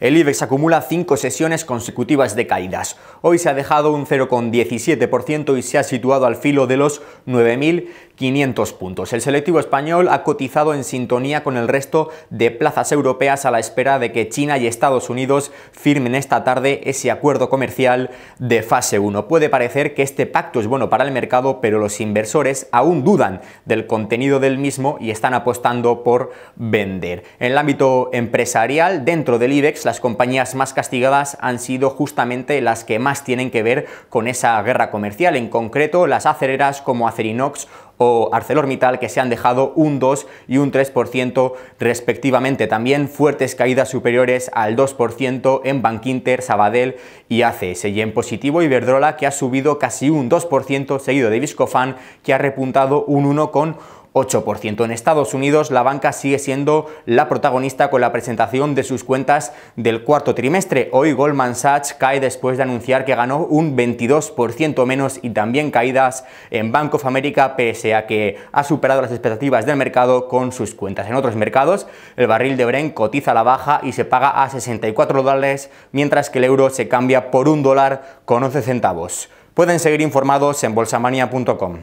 El IBEX acumula cinco sesiones consecutivas de caídas. Hoy se ha dejado un 0,17% y se ha situado al filo de los 9.500 puntos. El selectivo español ha cotizado en sintonía con el resto de plazas europeas a la espera de que China y Estados Unidos firmen esta tarde ese acuerdo comercial de fase 1. Puede parecer que este pacto es bueno para el mercado, pero los inversores aún dudan del contenido del mismo y están apostando por vender. En el ámbito empresarial, dentro del IBEX, las compañías más castigadas han sido justamente las que más tienen que ver con esa guerra comercial, en concreto las acereras como Acerinox o ArcelorMittal que se han dejado un 2 y un 3% respectivamente. También fuertes caídas superiores al 2% en Bankinter, Sabadell y ACS. Y en positivo Iberdrola que ha subido casi un 2% seguido de Viscofan que ha repuntado un con 8%. En Estados Unidos la banca sigue siendo la protagonista con la presentación de sus cuentas del cuarto trimestre. Hoy Goldman Sachs cae después de anunciar que ganó un 22% menos y también caídas en Bank of America pese a que ha superado las expectativas del mercado con sus cuentas. En otros mercados el barril de Brent cotiza a la baja y se paga a 64 dólares mientras que el euro se cambia por un dólar con 11 centavos. Pueden seguir informados en bolsamania.com.